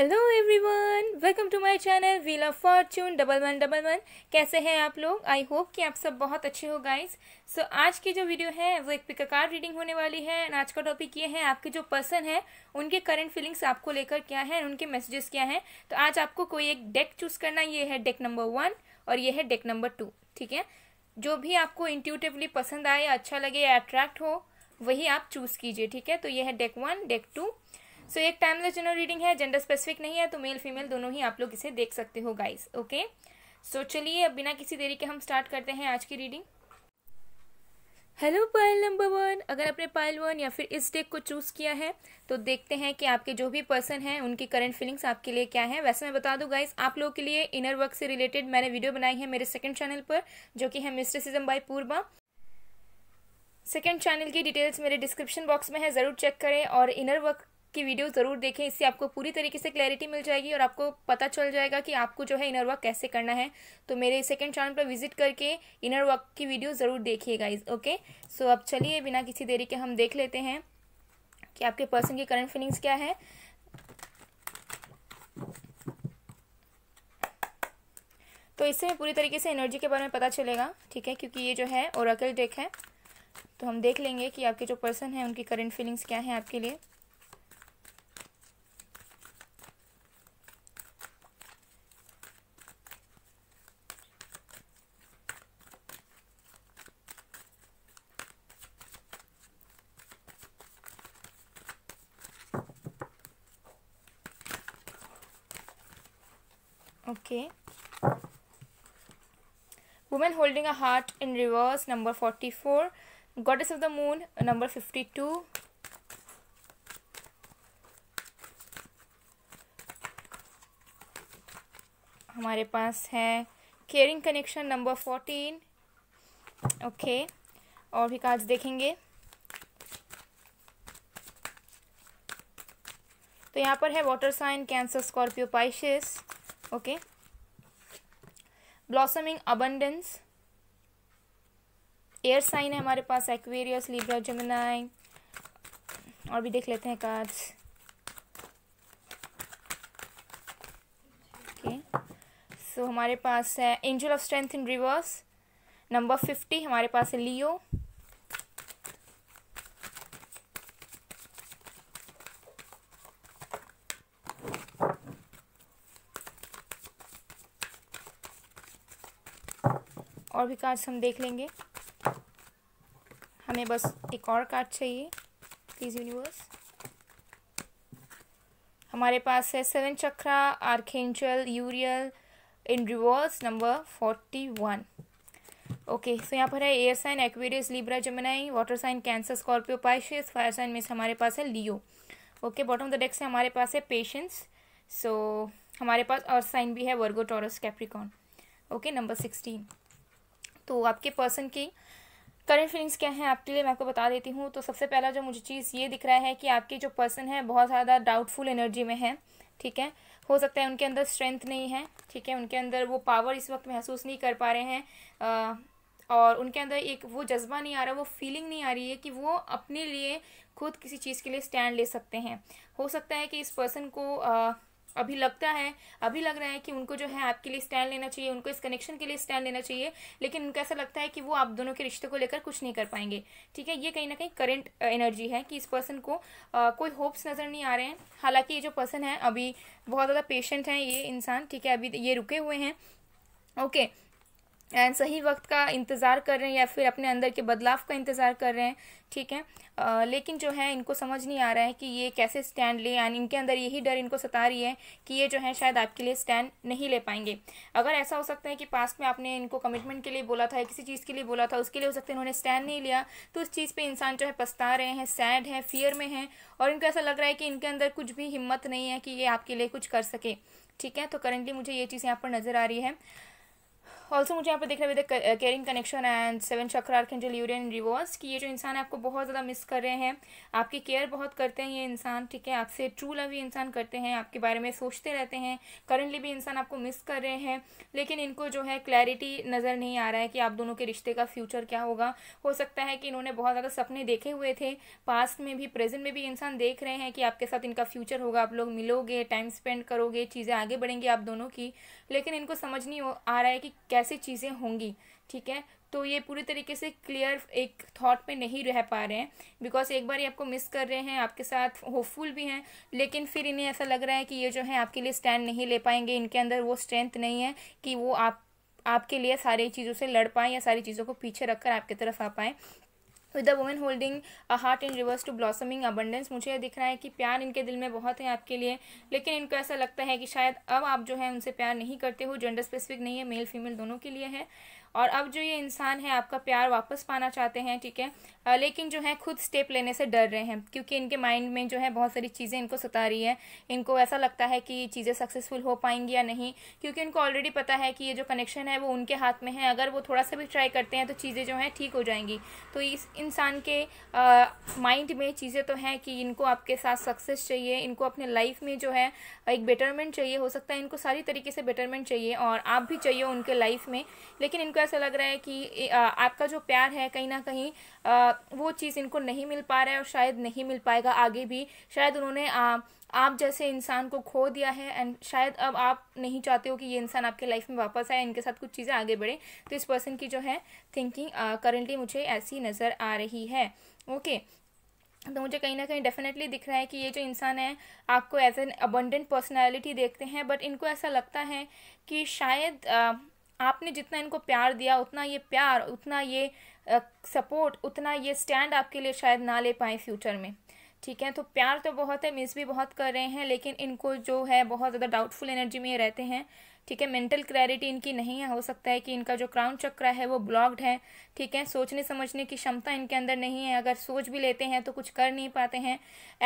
Hello everyone welcome to my channel wheel of fortune double one double one कैसे हैं आप लोग I hope कि आप सब बहुत अच्छे हो गाइस सो so, आज की जो वीडियो है वो एक पिक कार्ड रीडिंग होने वाली है एंड आज का टॉपिक ये है आपके जो पर्सन है उनके करंट फीलिंग्स आपको लेकर क्या है उनके मैसेजेस क्या हैं तो आज आपको कोई एक डेक चूज करना ये है डेक नंबर वन और ये है डेक नंबर टू ठीक है जो भी आपको इंट्यूटिवली पसंद आए अच्छा लगे अट्रैक्ट हो वही आप चूज कीजिए ठीक है तो ये है deck one deck two so so, एक टाइम जनरल रीडिंग है जेंडर स्पेसिफिक नहीं है तो मेल फीमेल दोनों ही आप लोग इसे देख सकते हो गाइस ओके सो चलिए अब बिना किसी देरी के हम स्टार्ट करते हैं आज की reading hello pile number one अगर आपने पायल वन या फिर इस डेक को चूज़ किया है तो देखते हैं कि आपके जो भी पर्सन हैं उनकी करंट फीलिंग्स आपके लिए क्या है वैसे मैं बता दूं गाइस आप लोगों के लिए इनर वर्क से रिलेटेड मैंने वीडियो बनाई है मेरे सेकंड चैनल पर जो कि है mysticism by Purva second channel की डिटेल्स मेरे डिस्क्रिप्शन बॉक्स में है ज़रूर चेक करें और इनर वर्क की वीडियो ज़रूर देखें इससे आपको पूरी तरीके से क्लैरिटी मिल जाएगी और आपको पता चल जाएगा कि आपको जो है इनर वर्क कैसे करना है तो मेरे सेकंड चैनल पर विजिट करके इनर वर्क की वीडियो ज़रूर देखिएगा इस ओके सो अब चलिए बिना किसी देरी के हम देख लेते हैं कि आपके पर्सन की करंट फीलिंग्स क्या है तो इससे पूरी तरीके से एनर्जी के बारे में पता चलेगा ठीक है क्योंकि ये जो है ओराकल डेक है तो हम देख लेंगे कि आपके जो पर्सन है उनकी करंट फीलिंग्स क्या है आपके लिए okay woman holding a heart in reverse number 44 goddess of the moon number 52 हमारे पास है caring connection number fourteen okay और भी कार्ड्स देखेंगे तो यहाँ पर है water sign Cancer Scorpio Pisces okay blossoming abundance air sign है हमारे पास एक्वेरियस लिब्रा जमनाई और भी देख लेते हैं कार्ड्स ओके सो हमारे पास है angel of strength in reverse number fifty हमारे पास है लियो और भी कार्ड्स हम देख लेंगे हमें बस एक और कार्ड चाहिए प्लीज़ यूनिवर्स हमारे पास है seven chakra archangel Uriel in reverse number forty one okay so यहाँ पर है air sign Aquarius Libra Gemini water sign Cancer Scorpio Pisces fire sign में हमारे पास है Leo okay bottom of the deck से हमारे पास है पेशेंस सो so, हमारे पास और साइन भी है Virgo Taurus Capricorn okay number sixteen तो आपके पर्सन की करंट फीलिंग्स क्या हैं आपके लिए मैं आपको बता देती हूँ तो सबसे पहला जो मुझे चीज़ ये दिख रहा है कि आपके जो पर्सन है बहुत ज़्यादा डाउटफुल एनर्जी में है ठीक है हो सकता है उनके अंदर स्ट्रेंथ नहीं है ठीक है उनके अंदर वो पावर इस वक्त महसूस नहीं कर पा रहे हैं और उनके अंदर एक वो जज्बा नहीं आ रहा वो फीलिंग नहीं आ रही है कि वो अपने लिए खुद किसी चीज़ के लिए स्टैंड ले सकते हैं हो सकता है कि इस पर्सन को आ, अभी लगता है अभी लग रहा है कि उनको जो है आपके लिए स्टैंड लेना चाहिए उनको इस कनेक्शन के लिए स्टैंड लेना चाहिए लेकिन उनको ऐसा लगता है कि वो आप दोनों के रिश्ते को लेकर कुछ नहीं कर पाएंगे ठीक है ये कहीं ना कहीं करंट एनर्जी है कि इस पर्सन को आ, कोई होप्स नज़र नहीं आ रहे हैं हालांकि ये जो पर्सन है अभी बहुत ज़्यादा पेशेंट हैं ये इंसान ठीक है अभी ये रुके हुए हैं ओके okay, एंड सही वक्त का इंतज़ार कर रहे हैं या फिर अपने अंदर के बदलाव का इंतज़ार कर रहे हैं ठीक है आ, लेकिन जो है इनको समझ नहीं आ रहा है कि ये कैसे स्टैंड लें एंड इनके अंदर यही डर इनको सता रही है कि ये जो है शायद आपके लिए स्टैंड नहीं ले पाएंगे अगर ऐसा हो सकता है कि पास्ट में आपने इनको कमिटमेंट के लिए बोला था किसी चीज़ के लिए बोला था उसके लिए हो सकता है इन्होंने स्टैंड नहीं लिया तो उस चीज़ पर इंसान जो है पछता रहे हैं सैड है फियर में है और इनको ऐसा लग रहा है कि इनके अंदर कुछ भी हिम्मत नहीं है कि ये आपके लिए कुछ कर सके ठीक है तो करेंटली मुझे ये चीज़ यहाँ पर नज़र आ रही है ऑल्सो मुझे यहाँ पर देख रहे थे with caring connection and seven chakra archangel Uriel reverse कि ये जो इंसान है आपको बहुत ज़्यादा मिस कर रहे हैं आपकी केयर बहुत करते हैं ये इंसान ठीक है आपसे ट्रू लव ये इंसान करते हैं आपके बारे में सोचते रहते हैं करंटली भी इंसान आपको मिस कर रहे हैं लेकिन इनको जो है क्लैरिटी नज़र नहीं आ रहा है कि आप दोनों के रिश्ते का फ्यूचर क्या होगा हो सकता है कि इन्होंने बहुत ज़्यादा सपने देखे हुए थे पास्ट में भी प्रेजेंट में भी इंसान देख रहे हैं कि आपके साथ इनका फ्यूचर होगा आप लोग मिलोगे टाइम स्पेंड करोगे चीज़ें आगे बढ़ेंगी आप दोनों की लेकिन इनको समझ नहीं आ रहा है कि क्या ऐसी चीज़ें होंगी ठीक है तो ये पूरी तरीके से क्लियर एक थॉट में नहीं रह पा रहे हैं बिकॉज एक बार ये आपको मिस कर रहे हैं आपके साथ होपफुल भी हैं लेकिन फिर इन्हें ऐसा लग रहा है कि ये जो है आपके लिए स्टैंड नहीं ले पाएंगे इनके अंदर वो स्ट्रेंथ नहीं है कि वो आप आपके लिए सारी चीज़ों से लड़ पाएँ या सारी चीज़ों को पीछे रखकर आपकी तरफ आ पाएँ with the women holding a heart in reverse to blossoming abundance मुझे दिख रहा है कि प्यार इनके दिल में बहुत है आपके लिए लेकिन इनको ऐसा लगता है कि शायद अब आप जो है उनसे प्यार नहीं करते हो जेंडर स्पेसिफिक नहीं है मेल फीमेल दोनों के लिए है और अब जो ये इंसान है आपका प्यार वापस पाना चाहते हैं ठीक है लेकिन जो है खुद स्टेप लेने से डर रहे हैं क्योंकि इनके माइंड में जो है बहुत सारी चीज़ें इनको सता रही है इनको ऐसा लगता है कि चीज़ें सक्सेसफुल हो पाएंगी या नहीं क्योंकि इनको ऑलरेडी पता है कि ये जो कनेक्शन है वो उनके हाथ में है अगर वो थोड़ा सा भी ट्राई करते हैं तो चीज़ें जो हैं ठीक हो जाएंगी तो इस इंसान के माइंड में चीज़ें तो हैं कि इनको आपके साथ सक्सेस चाहिए इनको अपने लाइफ में जो है एक बेटरमेंट चाहिए हो सकता है इनको सारी तरीके से बेटरमेंट चाहिए और आप भी चाहिए उनके लाइफ में लेकिन इनको ऐसा लग रहा है कि आपका जो प्यार है कहीं ना कहीं वो चीज़ इनको नहीं मिल पा रहा है और शायद नहीं मिल पाएगा आगे भी शायद उन्होंने आप जैसे इंसान को खो दिया है एंड शायद अब आप नहीं चाहते हो कि ये इंसान आपके लाइफ में वापस आए इनके साथ कुछ चीज़ें आगे बढ़े तो इस पर्सन की जो है थिंकिंग uh, मुझे ऐसी नज़र आ रही है ओके okay. तो मुझे कहीं ना कहीं डेफिनेटली दिख रहा है कि ये जो इंसान है आपको एज एन अबंडेंट पर्सनैलिटी देखते हैं बट इनको ऐसा लगता है कि शायद आपने जितना इनको प्यार दिया उतना ये प्यार उतना ये सपोर्ट उतना ये स्टैंड आपके लिए शायद ना ले पाए फ्यूचर में ठीक है तो प्यार तो बहुत है मिस भी बहुत कर रहे हैं लेकिन इनको जो है बहुत ज़्यादा डाउटफुल एनर्जी में रहते हैं ठीक है मेंटल क्लैरिटी इनकी नहीं है हो सकता है कि इनका जो क्राउन चक्र है वो ब्लॉक्ड है ठीक है सोचने समझने की क्षमता इनके अंदर नहीं है अगर सोच भी लेते हैं तो कुछ कर नहीं पाते हैं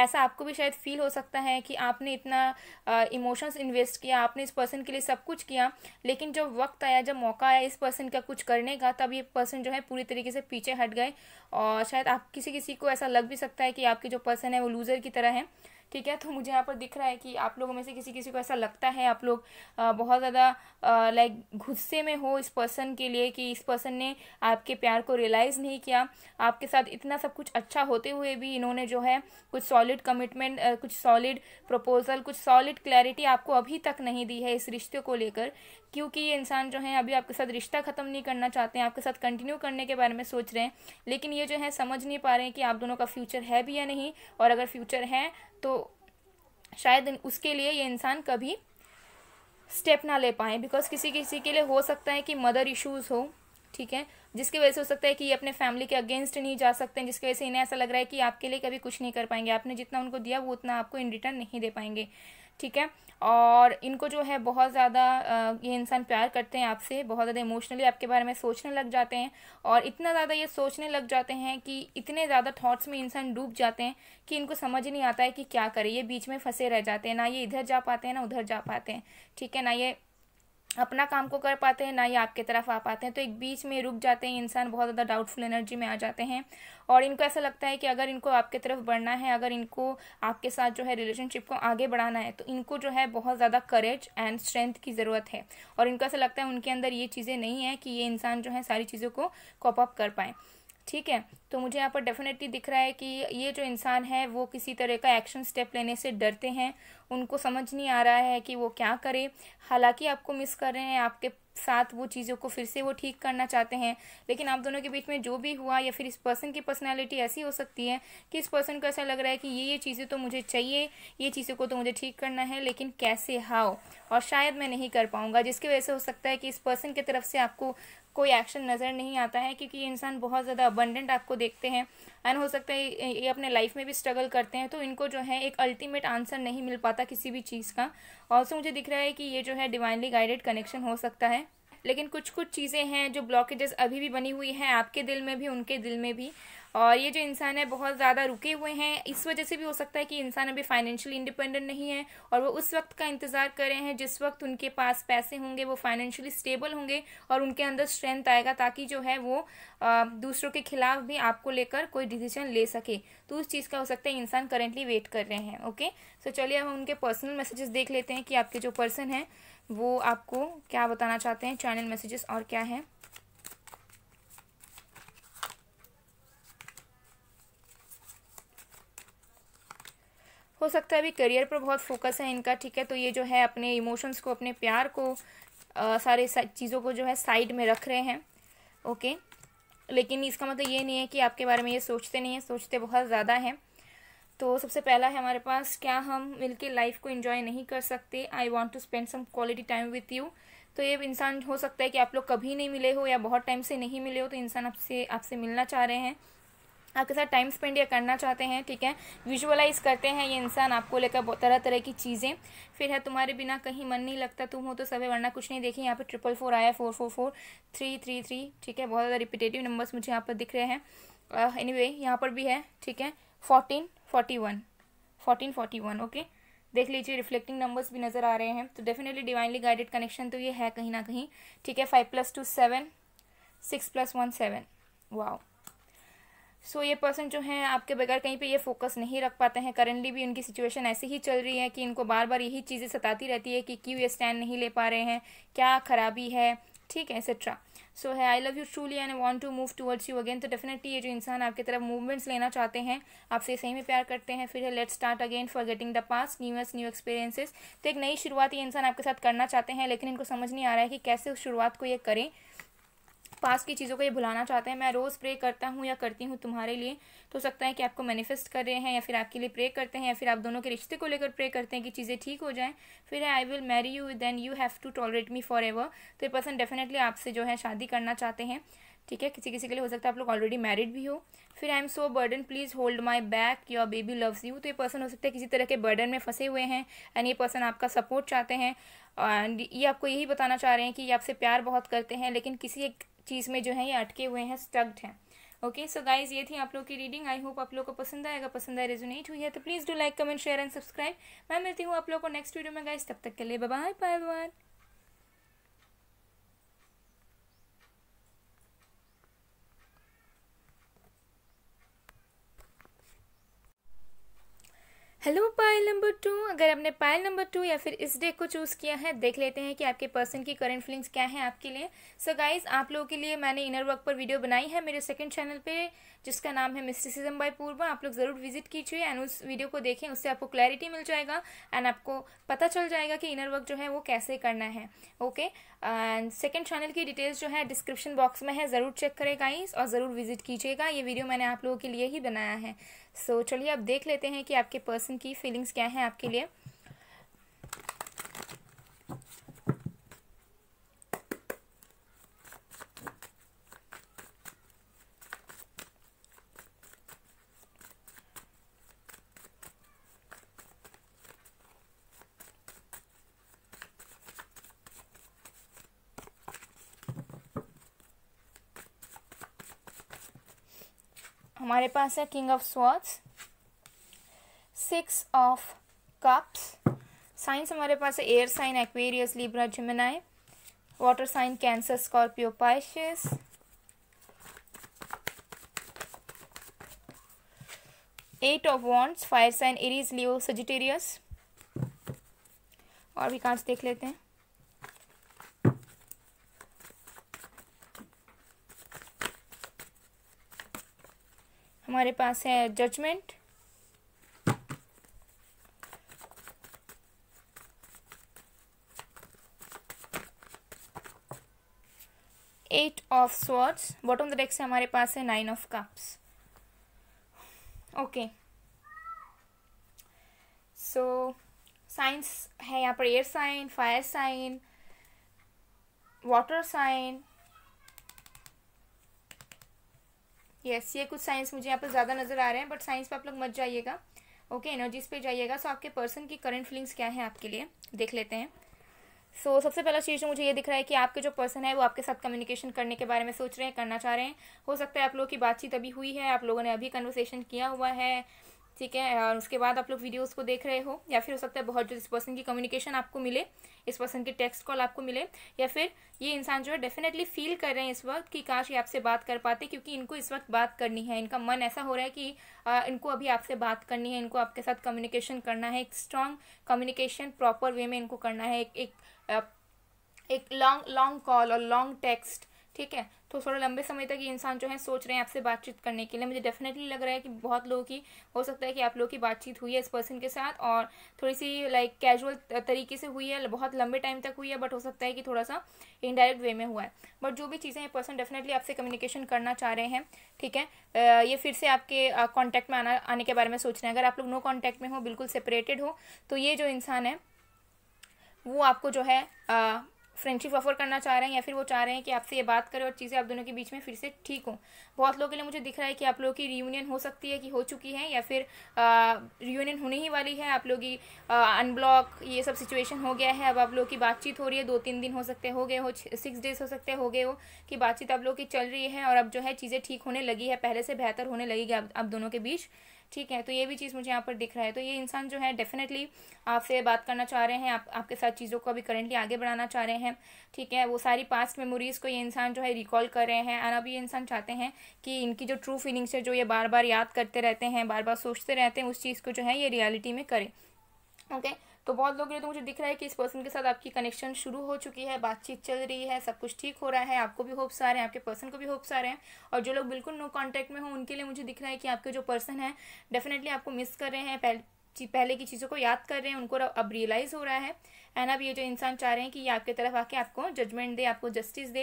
ऐसा आपको भी शायद फील हो सकता है कि आपने इतना इमोशंस इन्वेस्ट किया आपने इस पर्सन के लिए सब कुछ किया लेकिन जब वक्त आया जब मौका आया इस पर्सन का कुछ करने का तब ये पर्सन जो है पूरी तरीके से पीछे हट गए और शायद आप किसी किसी को ऐसा लग भी सकता है कि आपके जो पर्सन है वो लूज़र की तरह है ठीक है तो मुझे यहाँ पर दिख रहा है कि आप लोगों में से किसी किसी को ऐसा लगता है आप लोग बहुत ज़्यादा लाइक गुस्से में हो इस पर्सन के लिए कि इस पर्सन ने आपके प्यार को रियलाइज़ नहीं किया आपके साथ इतना सब कुछ अच्छा होते हुए भी इन्होंने जो है कुछ सॉलिड कमिटमेंट कुछ सॉलिड प्रपोजल कुछ सॉलिड क्लैरिटी आपको अभी तक नहीं दी है इस रिश्ते को लेकर क्योंकि ये इंसान जो है अभी आपके साथ रिश्ता ख़त्म नहीं करना चाहते हैं आपके साथ कंटिन्यू करने के बारे में सोच रहे हैं लेकिन ये जो है समझ नहीं पा रहे हैं कि आप दोनों का फ्यूचर है भी या नहीं और अगर फ्यूचर है तो शायद उसके लिए ये इंसान कभी स्टेप ना ले पाए बिकॉज किसी किसी के लिए हो सकता है कि मदर इशूज़ हो ठीक है जिसकी वजह से हो सकता है कि ये अपने फैमिली के अगेंस्ट नहीं जा सकते हैं जिसकी वजह से इन्हें ऐसा लग रहा है कि आपके लिए कभी कुछ नहीं कर पाएंगे आपने जितना उनको दिया वो उतना आपको इन रिटर्न नहीं दे पाएंगे ठीक है और इनको जो है बहुत ज़्यादा ये इंसान प्यार करते हैं आपसे बहुत ज़्यादा इमोशनली आपके बारे में सोचने लग जाते हैं और इतना ज़्यादा ये सोचने लग जाते हैं कि इतने ज़्यादा थॉट्स में इंसान डूब जाते हैं कि इनको समझ नहीं आता है कि क्या करें ये बीच में फंसे रह जाते हैं ना ये इधर जा पाते हैं ना उधर जा पाते हैं ठीक है ना ये अपना काम को कर पाते हैं ना ही आपके तरफ आ पाते हैं तो एक बीच में रुक जाते हैं इंसान बहुत ज़्यादा डाउटफुल एनर्जी में आ जाते हैं और इनको ऐसा लगता है कि अगर इनको आपके तरफ बढ़ना है अगर इनको आपके साथ जो है रिलेशनशिप को आगे बढ़ाना है तो इनको जो है बहुत ज़्यादा करेज एंड स्ट्रेंथ की ज़रूरत है और इनको ऐसा लगता है उनके अंदर ये चीज़ें नहीं है कि ये इंसान जो है सारी चीज़ों को कॉपअप कर पाएँ ठीक है तो मुझे यहाँ पर डेफिनेटली दिख रहा है कि ये जो इंसान है वो किसी तरह का एक्शन स्टेप लेने से डरते हैं उनको समझ नहीं आ रहा है कि वो क्या करें हालांकि आपको मिस कर रहे हैं आपके साथ वो चीज़ों को फिर से वो ठीक करना चाहते हैं लेकिन आप दोनों के बीच में जो भी हुआ या फिर इस पर्सन की पर्सनैलिटी ऐसी हो सकती है कि इस पर्सन को ऐसा लग रहा है कि ये ये चीज़ें तो मुझे चाहिए ये चीज़ों को तो मुझे ठीक करना है लेकिन कैसे हाओ और शायद मैं नहीं कर पाऊँगा जिसकी वजह से हो सकता है कि इस पर्सन की तरफ से आपको कोई एक्शन नज़र नहीं आता है क्योंकि ये इंसान बहुत ज़्यादा अबंडेंट आपको देखते हैं एंड हो सकता है ये अपने लाइफ में भी स्ट्रगल करते हैं तो इनको जो है एक अल्टीमेट आंसर नहीं मिल पाता किसी भी चीज़ का ऑल्सो मुझे दिख रहा है कि ये जो है डिवाइनली गाइडेड कनेक्शन हो सकता है लेकिन कुछ कुछ चीज़ें हैं जो ब्लॉकेजेस अभी भी बनी हुई हैं आपके दिल में भी उनके दिल में भी और ये जो इंसान है बहुत ज़्यादा रुके हुए हैं इस वजह से भी हो सकता है कि इंसान अभी फाइनेंशियली इंडिपेंडेंट नहीं है और वो उस वक्त का इंतज़ार कर रहे हैं जिस वक्त उनके पास पैसे होंगे वो फाइनेंशियली स्टेबल होंगे और उनके अंदर स्ट्रेंथ आएगा ताकि जो है वो आ, दूसरों के खिलाफ भी आपको लेकर कोई डिसीजन ले सके तो उस चीज़ का हो सकता है इंसान करेंटली वेट कर रहे हैं ओके सो चलिए अब हम उनके पर्सनल मैसेजेस देख लेते हैं कि आपके जो पर्सन है वो आपको क्या बताना चाहते हैं चैनल मैसेजेस और क्या है हो सकता है अभी करियर पर बहुत फोकस है इनका ठीक है तो ये जो है अपने इमोशंस को अपने प्यार को आ, सारे चीज़ों को जो है साइड में रख रहे हैं ओके लेकिन इसका मतलब ये नहीं है कि आपके बारे में ये सोचते नहीं है सोचते बहुत ज़्यादा हैं तो सबसे पहला है हमारे पास क्या हम मिलके लाइफ को इन्जॉय नहीं कर सकते I want to spend some quality time with you तो ये इंसान हो सकता है कि आप लोग कभी नहीं मिले हो या बहुत टाइम से नहीं मिले हो तो इंसान आपसे आपसे मिलना चाह रहे हैं आपके साथ टाइम स्पेंड या करना चाहते हैं ठीक है विजुअलाइज करते हैं ये इंसान आपको लेकर तरह तरह की चीज़ें फिर है तुम्हारे बिना कहीं मन नहीं लगता तुम हो तो सभी वरना कुछ नहीं देखे यहाँ पे ट्रिपल फोर आया four four four three three three ठीक है बहुत ज़्यादा रिपीटेटिव नंबर्स मुझे यहाँ पर दिख रहे हैं एनी वे यहाँ पर भी है ठीक है fourteen forty one fourteen forty one okay देख लीजिए रिफ्लेक्टिंग नंबर्स भी नज़र आ रहे हैं तो डेफिनेटली डिवाइनली गाइडेड कनेक्शन तो ये है कहीं ना कहीं ठीक है five plus two seven six plus one seven wow so ये पर्सन जो हैं आपके बगैर कहीं पे ये फोकस नहीं रख पाते हैं करेंटली भी उनकी सिचुएशन ऐसी ही चल रही है कि इनको बार बार यही चीज़ें सताती रहती है कि क्यों ये स्टैंड नहीं ले पा रहे हैं क्या खराबी है ठीक है एक्सेट्रा सो है I love you truly and want to move towards you again तो डेफिनेटली ये जो इंसान आपकी तरफ मूवमेंट्स लेना चाहते हैं आपसे सही में प्यार करते हैं फिर है let start again forgetting the past new new experiences तो एक नई शुरुआत ये इंसान आपके साथ करना चाहते हैं लेकिन इनको समझ नहीं आ रहा है कि कैसे उस शुरुआत को ये करें पास की चीज़ों को ये भुलाना चाहते हैं मैं रोज़ प्रे करता हूँ या करती हूँ तुम्हारे लिए तो सकता है कि आपको मैनिफेस्ट कर रहे हैं या फिर आपके लिए प्रे करते हैं या फिर आप दोनों के रिश्ते को लेकर प्रे करते हैं कि चीज़ें ठीक हो जाएँ फिर है I will marry you then you have to tolerate me forever तो ये पर्सन डेफिनेटली आपसे जो है शादी करना चाहते हैं ठीक है किसी किसी के लिए हो सकता है आप लोग ऑलरेडी मैरिड भी हो फिर I am so burden please hold my back your baby loves you तो ये पर्सन हो सकता है किसी तरह के बर्डन में फंसे हुए हैं एंड ये पर्सन आपका सपोर्ट चाहते हैं एंड ये आपको यही बताना चाह रहे हैं कि ये आपसे प्यार बहुत करते हैं लेकिन किसी एक चीज़ में जो है ये अटके हुए हैं स्टग्ड हैं ओके सो गाइज ये थी आप लोग की रीडिंग आई होप आप लोग को पसंद आएगा पसंद आए रेजोनेट हुई है तो please do like comment share and subscribe मैं मिलती हूँ आप लोग को नेक्स्ट वीडियो में गाइज तब तक के लिए bye bye bye hello pile number two अगर आपने पाइल नंबर टू या फिर इस डे को चूज़ किया है देख लेते हैं कि आपके पर्सन की करंट फीलिंग्स क्या है आपके लिए सो so गाइस आप लोगों के लिए मैंने इनर वर्क पर वीडियो बनाई है मेरे सेकंड चैनल पे जिसका नाम है मिस्टिसिज्म बाय पूर्वा आप लोग ज़रूर विजिट कीजिए एंड उस वीडियो को देखें उससे आपको क्लैरिटी मिल जाएगा एंड आपको पता चल जाएगा कि इनर वर्क जो है वो कैसे करना है ओके एंड सेकेंड चैनल की डिटेल्स जो है डिस्क्रिप्शन बॉक्स में है ज़रूर चेक करें गाइज और ज़रूर विजिट कीजिएगा ये वीडियो मैंने आप लोगों के लिए ही बनाया है सो so, चलिए अब देख लेते हैं कि आपके पर्सन की फीलिंग्स क्या हैं आपके लिए हमारे पास है king of swords six of cups signs हमारे पास है air sign Aquarius Libra Gemini water sign Cancer Scorpio Pisces eight of wands fire sign Aries Leo Sagittarius और भी कार्ड्स देख लेते हैं हमारे पास है judgement eight of swords bottom the deck से हमारे पास है nine of cups okay so signs है यहाँ पर air sign fire sign water sign yes ये कुछ साइंस मुझे यहाँ पर ज़्यादा नज़र आ रहे हैं बट साइंस पर आप लोग मत जाइएगा ओके एनर्जीज पे जाइएगा सो so, आपके पर्सन की करंट फीलिंग्स क्या हैं आपके लिए देख लेते हैं सो so, सबसे पहला चीज़ जो मुझे ये दिख रहा है कि आपके जो पर्सन है वो आपके साथ कम्युनिकेशन करने के बारे में सोच रहे हैं करना चाह रहे हैं हो सकता है आप लोगों की बातचीत अभी हुई है आप लोगों ने अभी कन्वर्सेशन किया हुआ है ठीक है और उसके बाद आप लोग वीडियोस को देख रहे हो या फिर हो सकता है बहुत जो इस पर्सन की कम्युनिकेशन आपको मिले इस पर्सन की टेक्स्ट कॉल आपको मिले या फिर ये इंसान जो है डेफिनेटली फील कर रहे हैं इस वक्त कि काश ये आपसे बात कर पाते क्योंकि इनको इस वक्त बात करनी है इनका मन ऐसा हो रहा है कि आ, इनको अभी आपसे बात करनी है इनको आपके साथ कम्युनिकेशन करना है एक स्ट्रॉन्ग कम्युनिकेशन प्रॉपर वे में इनको करना है एक एक लॉन्ग लॉन्ग कॉल और लॉन्ग टेक्स्ट ठीक है तो थोड़ा लंबे समय तक ये इंसान जो है सोच रहे हैं आपसे बातचीत करने के लिए मुझे डेफिनेटली लग रहा है कि बहुत लोगों की हो सकता है कि आप लोगों की बातचीत हुई है इस पर्सन के साथ और थोड़ी सी लाइक कैजुअल तरीके से हुई है बहुत लंबे टाइम तक हुई है बट हो सकता है कि थोड़ा सा इनडायरेक्ट वे में हुआ है बट जो भी चीज़ें ये पर्सन डेफिनेटली आपसे कम्युनिकेशन करना चाह रहे हैं ठीक है ये फिर से आपके कॉन्टैक्ट में आना आने के बारे में सोच रहे हैं अगर आप लोग नो कॉन्टैक्ट में हो बिल्कुल सेपरेटेड हो तो ये जो इंसान है वो आपको जो है फ्रेंडशिप ऑफर करना चाह रहे हैं या फिर वो चाह रहे हैं कि आपसे ये बात करें और चीज़ें आप दोनों के बीच में फिर से ठीक हों बहुत लोगों के लिए मुझे दिख रहा है कि आप लोगों की रीयूनियन हो सकती है कि हो चुकी है या फिर रीयूनियन होने ही वाली है आप लोगों की अनब्लॉक ये सब सिचुएशन हो गया है अब आप लोगों की बातचीत हो रही है दो तीन दिन हो सकते हो गए हो सिक्स डेज हो सकते हो गए हो कि बातचीत आप लोगों की चल रही है और अब जो है चीज़ें ठीक होने लगी है पहले से बेहतर होने लगी है आप दोनों के बीच ठीक है तो ये भी चीज़ मुझे यहाँ पर दिख रहा है तो ये इंसान जो है डेफिनेटली आपसे बात करना चाह रहे हैं आप आपके साथ चीज़ों को अभी करेंटली आगे बढ़ाना चाह रहे हैं ठीक है वो सारी पास्ट मेमोरीज़ को ये इंसान जो है रिकॉल कर रहे हैं और अब ये इंसान चाहते हैं कि इनकी जो ट्रू फीलिंग्स है जो ये बार बार याद करते रहते हैं बार बार सोचते रहते हैं उस चीज़ को जो है ये रियलिटी में करें ओके तो बहुत लोग तो मुझे दिख रहा है कि इस पर्सन के साथ आपकी कनेक्शन शुरू हो चुकी है बातचीत चल रही है सब कुछ ठीक हो रहा है आपको भी होप्स आ रहे हैं आपके पर्सन को भी होप्स आ रहे हैं और जो लोग बिल्कुल नो कॉन्टैक्ट में हो उनके लिए मुझे दिख रहा है कि आपके जो पर्सन है डेफिनेटली आपको मिस कर रहे हैं पहले की चीज़ों को याद कर रहे हैं उनको अब रियलाइज़ हो रहा है एंड अब ये जो इंसान चाह रहे हैं कि ये आपके तरफ आके आपको जजमेंट दे आपको जस्टिस दे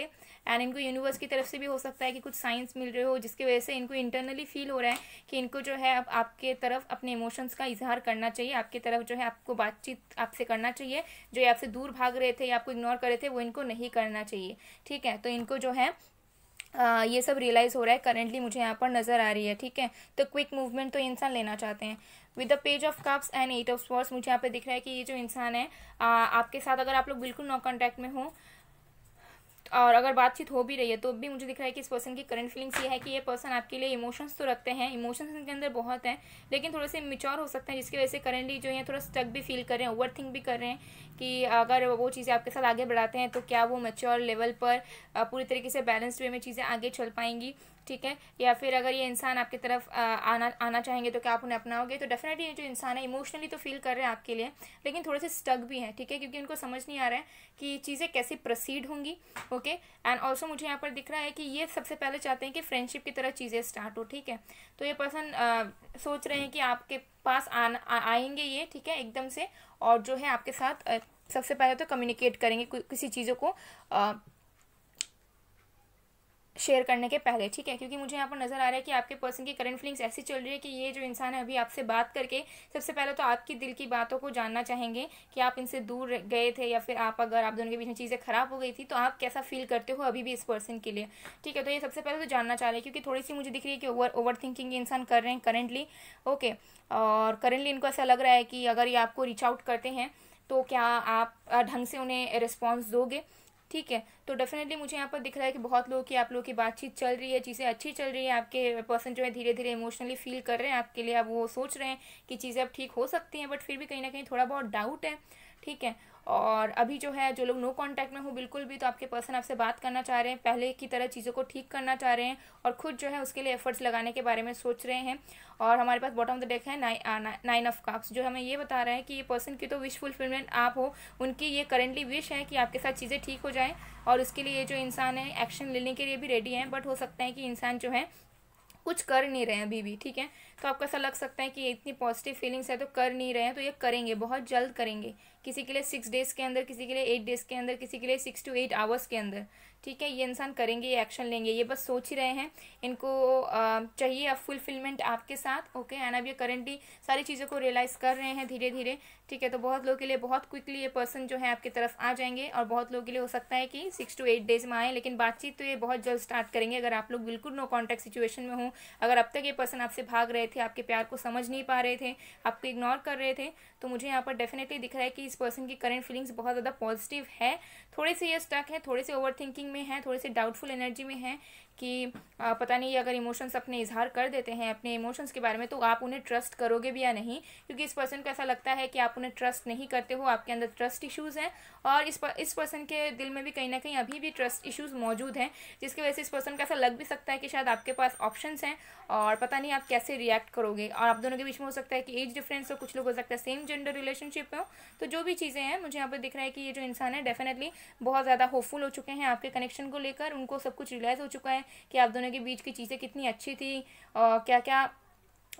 एंड इनको यूनिवर्स की तरफ से भी हो सकता है कि कुछ साइंस मिल रहे हो जिसकी वजह से इनको इंटरनली फील हो रहा है कि इनको जो है अब आपके तरफ अपने इमोशंस का इजहार करना चाहिए आपके तरफ जो है आपको बातचीत आपसे करना चाहिए जो ये आपसे दूर भाग रहे थे या आपको इग्नोर कर रहे थे वो इनको नहीं करना चाहिए ठीक है तो इनको जो है आ, ये सब रियलाइज़ हो रहा है करेंटली मुझे यहाँ पर नज़र आ रही है ठीक है तो क्विक मूवमेंट तो इंसान लेना चाहते हैं with the page of cups and eight of swords मुझे यहाँ पे दिख रहा है कि ये जो इंसान है आ, आपके साथ अगर आप लोग बिल्कुल नो कॉन्टैक्ट में हो और अगर बातचीत हो भी रही है तो भी मुझे दिख रहा है कि इस पर्सन की करंट फीलिंग्स ये है कि ये पर्सन आपके लिए इमोशंस तो रखते हैं इमोशंस इनके अंदर बहुत हैं लेकिन थोड़े से मिच्योर हो सकते हैं जिसकी वजह से करेंटली जो है थोड़ा स्टक भी फील कर रहे हैं ओवर थिंक भी कर रहे हैं कि अगर वो चीज़ें आपके साथ आगे बढ़ाते हैं तो क्या वो मेच्योर लेवल पर पूरी तरीके से बैलेंस वे में चीज़ें आगे चल पाएंगी ठीक है या फिर अगर ये इंसान आपकी तरफ आना आना चाहेंगे तो क्या आप उन्हें अपनाओगे तो डेफिनेटली ये जो इंसान है इमोशनली तो फील कर रहे हैं आपके लिए लेकिन थोड़े से स्टक भी हैं ठीक है क्योंकि उनको समझ नहीं आ रहा है कि चीज़ें कैसे प्रोसीड होंगी ओके एंड ऑल्सो मुझे यहाँ पर दिख रहा है कि ये सबसे पहले चाहते हैं कि फ्रेंडशिप की तरह चीज़ें स्टार्ट हो ठीक है तो ये पर्सन सोच रहे हैं कि आपके पास आन आ, आएंगे ये ठीक है एकदम से और जो है आपके साथ सबसे पहले तो कम्युनिकेट करेंगे किसी चीज़ों को शेयर करने के पहले ठीक है क्योंकि मुझे यहाँ पर नज़र आ रहा है कि आपके पर्सन की करंट फीलिंग्स ऐसी चल रही है कि ये जो इंसान है अभी आपसे बात करके सबसे पहले तो आपकी दिल की बातों को जानना चाहेंगे कि आप इनसे दूर गए थे या फिर आप अगर आप दोनों के बीच में चीज़ें ख़राब हो गई थी तो आप कैसा फील करते हो अभी भी इस पर्सन के लिए ठीक है तो ये सबसे पहले तो जानना चाह रहे हैं क्योंकि थोड़ी सी मुझे दिख रही है कि ओवर ओवर थिंकिंग इंसान कर रहे हैं करेंटली ओके और करेंटली इनको ऐसा लग रहा है कि अगर ये आपको रीच आउट करते हैं तो क्या आप ढंग से उन्हें रिस्पॉन्स दोगे ठीक है तो डेफिनेटली मुझे यहाँ पर दिख रहा है कि बहुत लोगों की आप लोगों की बातचीत चल रही है चीज़ें अच्छी चल रही हैं आपके पर्सन जो है धीरे धीरे इमोशनली फील कर रहे हैं आपके लिए आप वो सोच रहे हैं कि चीज़ें अब ठीक हो सकती हैं बट फिर भी कहीं ना कहीं थोड़ा बहुत डाउट है ठीक है और अभी जो है जो लोग नो कांटेक्ट में हो बिल्कुल भी तो आपके पर्सन आपसे बात करना चाह रहे हैं पहले की तरह चीज़ों को ठीक करना चाह रहे हैं और खुद जो है उसके लिए एफर्ट्स लगाने के बारे में सोच रहे हैं और हमारे पास बॉटम ऑफ द डेक है नाइन ऑफ काप्स जो हमें ये बता रहा है कि ये पर्सन की तो विश फुलफिलमेंट आप हो उनकी ये करेंटली विश है कि आपके साथ चीज़ें ठीक हो जाएँ और उसके लिए जो इंसान है एक्शन लेने के लिए भी रेडी हैं बट हो सकता है कि इंसान जो है कुछ कर नहीं रहे हैं अभी भी ठीक है तो आपको ऐसा लग सकता है कि इतनी पॉजिटिव फीलिंग्स है तो कर नहीं रहे हैं तो ये करेंगे बहुत जल्द करेंगे किसी के लिए सिक्स डेज़ के अंदर किसी के लिए एट डेज़ के अंदर किसी के लिए सिक्स टू एट आवर्स के अंदर ठीक है ये इंसान करेंगे ये एक्शन लेंगे ये बस सोच ही रहे हैं इनको चाहिए अब फुलफिलमेंट आपके साथ ओके एंड अब ये करेंटली सारी चीज़ों को रियलाइज़ कर रहे हैं धीरे धीरे ठीक है तो बहुत लोगों के लिए बहुत क्विकली ये पर्सन जो है आपकी तरफ आ जाएंगे और बहुत लोगों के लिए हो सकता है कि सिक्स टू एट डेज में आए लेकिन बातचीत तो ये बहुत जल्द स्टार्ट करेंगे अगर आप लोग बिल्कुल नो कॉन्टैक्ट सिचुएशन में हों अगर अब तक ये पर्सन आपसे भाग रहे थे आपके प्यार को समझ नहीं पा रहे थे आपको इग्नोर कर रहे थे तो मुझे यहाँ पर डेफिनेटली दिख रहा है कि इस पर्सन की करेंट फीलिंग्स बहुत ज़्यादा पॉजिटिव है थोड़े से ये स्टक है थोड़े से ओवर थिंकिंग में है थोड़े से डाउटफुल एनर्जी में है कि पता नहीं अगर इमोशंस अपने इजहार कर देते हैं अपने इमोशंस के बारे में तो आप उन्हें ट्रस्ट करोगे भी या नहीं क्योंकि इस पर्सन को ऐसा लगता है कि आप उन्हें ट्रस्ट नहीं करते हो आपके अंदर ट्रस्ट इशूज़ हैं और इस पर, इस पर्सन के दिल में भी कहीं ना कहीं अभी भी ट्रस्ट इशूज़ मौजूद हैं जिसकी वजह से इस पर्सन को ऐसा लग भी सकता है कि शायद आपके पास ऑप्शन हैं और पता नहीं आप कैसे रिएक्ट करोगे और आप दोनों के बीच में हो सकता है कि एज डिफरेंस हो कुछ लोग हो सकता है सेम जेंडर रिलेशनशिप में हो तो जो भी चीज़ें हैं मुझे यहाँ पर दिख रहा है कि ये जो इंसान है डेफिनेटली बहुत ज़्यादा होपफुल हो चुके हैं आपके कनेक्शन को लेकर उनको सब कुछ रियलाइज़ हो चुका है कि आप दोनों के बीच की चीज़ें कितनी अच्छी थी और क्या क्या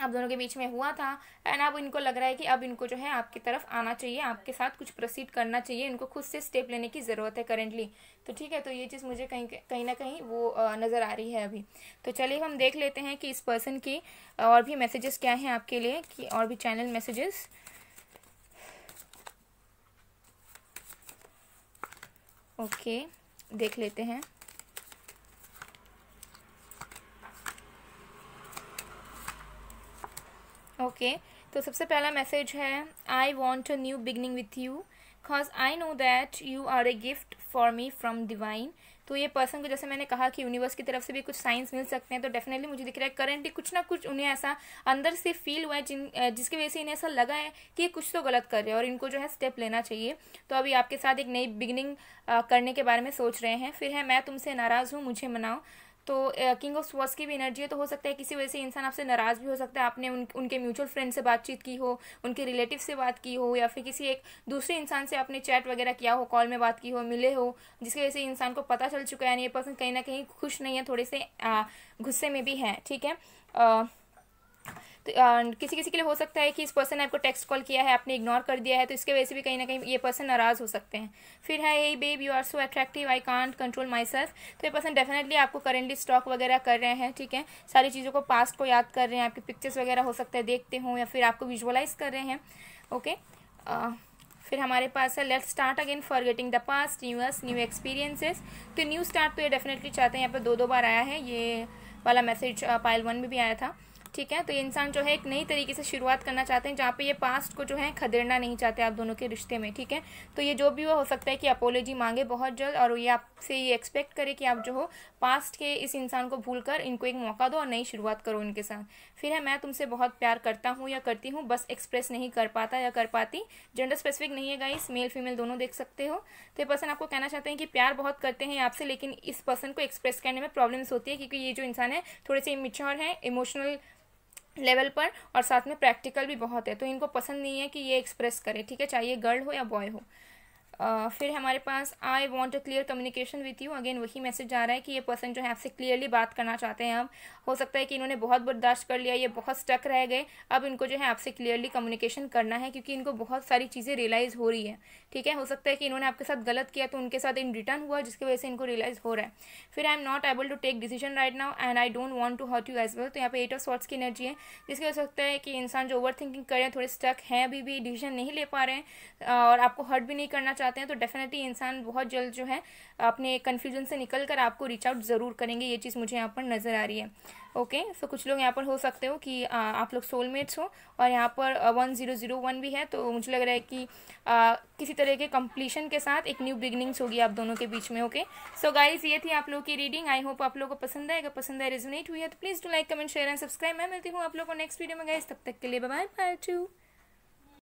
आप दोनों के बीच में हुआ था एंड अब इनको लग रहा है कि अब इनको जो है आपकी तरफ आना चाहिए आपके साथ कुछ प्रोसीड करना चाहिए इनको खुद से स्टेप लेने की ज़रूरत है करेंटली तो ठीक है तो ये चीज़ मुझे कहीं कहीं ना कहीं वो नज़र आ रही है अभी तो चलिए हम देख लेते हैं कि इस पर्सन की और भी मैसेजेस क्या हैं आपके लिए कि और भी चैनल मैसेजेस ओके देख लेते हैं ओके तो सबसे पहला मैसेज है I want a new beginning with you because I know that you are a gift for me from divine तो ये पर्सन को जैसे मैंने कहा कि यूनिवर्स की तरफ से भी कुछ साइंस मिल सकते हैं तो डेफिनेटली मुझे दिख रहा है करंटली कुछ ना कुछ उन्हें ऐसा अंदर से फील हुआ है जिन जिसकी वजह से इन्हें ऐसा लगा है कि ये कुछ तो गलत कर रहे हैं और इनको जो है स्टेप लेना चाहिए तो अभी आपके साथ एक नई बिगनिंग करने के बारे में सोच रहे हैं फिर है मैं तुमसे नाराज़ हूँ मुझे मनाओ तो किंग ऑफ स्वर्स की भी एनर्जी है तो हो सकता है किसी वजह से इंसान आपसे नाराज़ भी हो सकता है आपने उन उनके म्यूचुअल फ्रेंड से बातचीत की हो उनके रिलेटिव से बात की हो या फिर किसी एक दूसरे इंसान से आपने चैट वगैरह किया हो कॉल में बात की हो मिले हो जिसकी वजह से इंसान को पता चल चुका है ये पर्सन कहीं ना कहीं खुश नहीं है थोड़े से गुस्से में भी हैं ठीक है तो आ, अं, किसी किसी के लिए हो सकता है कि इस पर्सन ने आपको टेक्स्ट कॉल किया है आपने इग्नोर कर दिया है तो इसके वजह से भी कहीं ना कहीं ये पर्सन नाराज़ हो सकते हैं फिर है ये babe you are so attractive I can't control myself तो ये पर्सन डेफिनेटली आपको करेंटली स्टॉक वगैरह कर रहे हैं ठीक है सारी चीज़ों को पास्ट को याद कर रहे हैं आपकी पिक्चर्स वगैरह हो सकते हैं देखते हों या फिर आपको विजुअलाइज कर रहे हैं ओके फिर हमारे पास है let start again forgetting the past newers new experiences तो न्यू स्टार्ट तो ये डेफिनेटली चाहते हैं यहाँ पर दो दो बार आया है ये वाला मैसेज पाइल वन में भी आया था ठीक है तो ये इंसान जो है एक नई तरीके से शुरुआत करना चाहते हैं जहाँ पे ये पास्ट को जो है खदेड़ना नहीं चाहते आप दोनों के रिश्ते में ठीक है तो ये जो भी वो हो सकता है कि अपोलॉजी मांगे बहुत जल्द और ये आपसे ये एक्सपेक्ट करे कि आप जो हो पास्ट के इस इंसान को भूल कर इनको एक मौका दो और नई शुरुआत करो इनके साथ फिर है मैं तुमसे बहुत प्यार करता हूँ या करती हूँ बस एक्सप्रेस नहीं कर पाता या कर पाती जेंडर स्पेसिफिक नहीं है गाइस मेल फीमेल दोनों देख सकते हो तो ये पर्सन आपको कहना चाहते हैं कि प्यार बहुत करते हैं आपसे लेकिन इस पर्सन को एक्सप्रेस करने में प्रॉब्लम्स होती है क्योंकि ये जो इंसान है थोड़े से इमिच्योर हैं इमोशनल लेवल पर और साथ में प्रैक्टिकल भी बहुत है तो इनको पसंद नहीं है कि ये एक्सप्रेस करे ठीक है चाहे ये गर्ल हो या बॉय हो आ, फिर हमारे पास I want a clear communication with you again वही मैसेज जा रहा है कि ये पर्सन जो है आपसे क्लियरली बात करना चाहते हैं अब हो सकता है कि इन्होंने बहुत बर्दाश्त कर लिया ये बहुत स्टक रह गए अब इनको जो है आपसे क्लियरली कम्युनिकेशन करना है क्योंकि इनको बहुत सारी चीज़ें रियलाइज़ हो रही है ठीक है हो सकता है कि इन्होंने आपके साथ गलत किया तो उनके साथ इन रिटर्न हुआ जिसकी वजह से इनको रियलाइज़ हो रहा है फिर I am not able to take decision right now and I don't want to hurt you as well तो यहाँ पे एट ऑफ सॉर्ट्स की एनर्जी है जिसकी हो सकता है कि इंसान जो ओवर थिंकिंग कर रहे हैं थोड़े स्टक हैं अभी भी डिसीजन नहीं ले पा रहे हैं और आपको हर्ट भी नहीं करना चाहते हैं तो डेफिनेटली इंसान बहुत जल्द जो है अपने कन्फ्यूजन से निकल कर आपको रीच आउट ज़रूर करेंगे ये चीज़ मुझे यहाँ पर नज़र आ रही है ओके okay, सो so कुछ लोग यहाँ पर हो सकते हो कि आ, आप लोग सोलमेट्स हो और यहाँ पर वन ज़ीरो ज़ीरो वन भी है तो मुझे लग रहा है कि आ, किसी तरह के कंप्लीशन के साथ एक न्यू बिगनिंग्स होगी आप दोनों के बीच में ओके सो गाइज ये थी आप लोगों की रीडिंग आई होप आप लोगों को पसंद आएगा पसंद आए रेजोनेट हुई है तो please do like comment share and subscribe मैं मिलती हूँ आप लोगों को नेक्स्ट वीडियो में गाइज तब तक के लिए बाय बाय टू